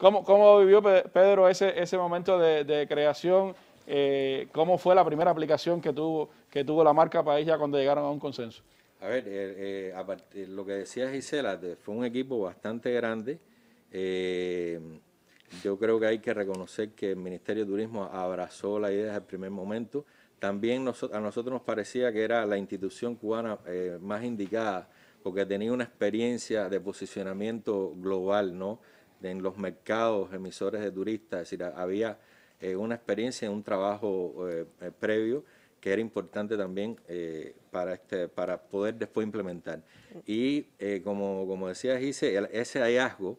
¿Cómo, cómo vivió Pedro ese, ese momento de, creación? Eh, ¿Cómo fue la primera aplicación que tuvo, que tuvo la marca País ya cuando llegaron a un consenso? A ver, eh, eh, lo que decía Gisela, fue un equipo bastante grande. yo creo que hay que reconocer que el Ministerio de Turismo abrazó la idea desde el primer momento. También nosotros, a nosotros nos parecía que era la institución cubana más indicada porque tenía una experiencia de posicionamiento global, ¿no? en los mercados, emisores de turistas, es decir, había eh, una experiencia, un trabajo eh, eh, previo que era importante también para, este, para poder después implementar. Y como, como decía Gisela, ese hallazgo,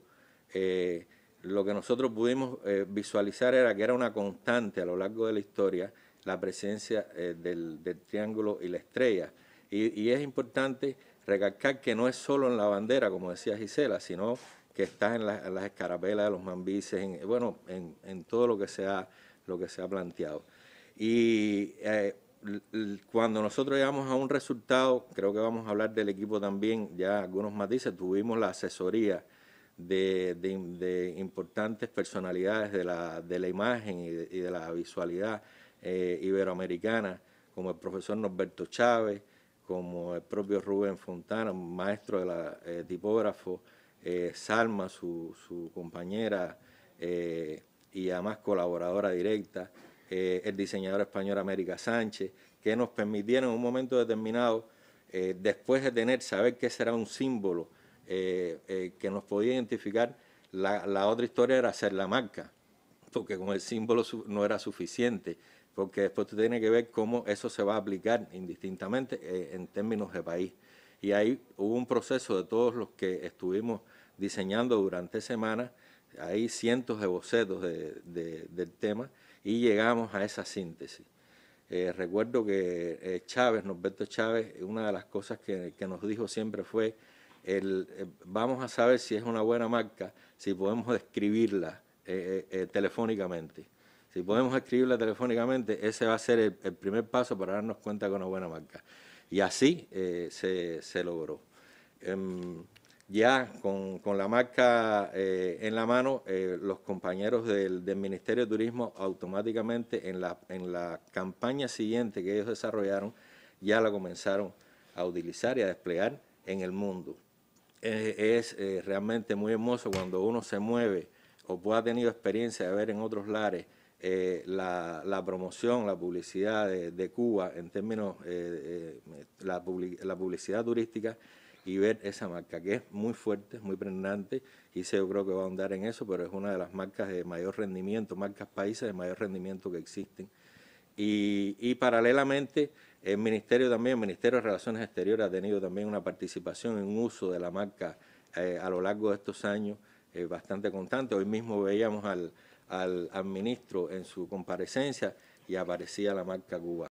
lo que nosotros pudimos visualizar era que era una constante a lo largo de la historia la presencia del, triángulo y la estrella. Y, y es importante recalcar que no es solo en la bandera, como decía Gisela, sino que está en, las escarapelas de los mambises, en, bueno, en, todo lo que se ha, lo que se ha planteado. Y eh, cuando nosotros llegamos a un resultado, creo que vamos a hablar del equipo también, ya algunos matices, tuvimos la asesoría de, importantes personalidades de la, imagen y de, la visualidad eh, iberoamericana, como el profesor Norberto Chávez, como el propio Rubén Fontana, maestro de la eh, tipógrafo, eh, Salma, su, compañera eh, y además colaboradora directa, eh, el diseñador español América Sánchez, que nos permitieron en un momento determinado, después de tener, saber que ese era un símbolo que nos podía identificar, la, la, otra historia era hacer la marca, porque con el símbolo no era suficiente, porque después tú tienes que ver cómo eso se va a aplicar indistintamente en términos de país. Y ahí hubo un proceso de todos los que estuvimos diseñando durante semanas, hay cientos de bocetos del tema y llegamos a esa síntesis. Eh, recuerdo que eh, Chávez, Norberto Chávez, una de las cosas que, nos dijo siempre fue, el, eh, vamos a saber si es una buena marca, si podemos describirla telefónicamente. Si podemos escribirla telefónicamente, ese va a ser el, el primer paso para darnos cuenta que es una buena marca. Y así eh, se, logró. Em, ya con, la marca eh, en la mano, eh, los compañeros del, Ministerio de Turismo automáticamente en la, en la campaña siguiente que ellos desarrollaron, ya la comenzaron a utilizar y a desplegar en el mundo. es realmente muy hermoso cuando uno se mueve o ha tenido experiencia de ver en otros lares eh, la, promoción, la publicidad de, Cuba en términos de eh, eh, la, publicidad turística y ver esa marca que es muy fuerte, muy pregnante y se yo creo que va a ahondar en eso, pero es una de las marcas de mayor rendimiento, marcas países de mayor rendimiento que existen. Y, y paralelamente el ministerio también, el Ministerio de Relaciones Exteriores ha tenido también una participación en uso de la marca a lo largo de estos años bastante constante. Hoy mismo veíamos al, al, ministro en su comparecencia y aparecía la marca Cuba.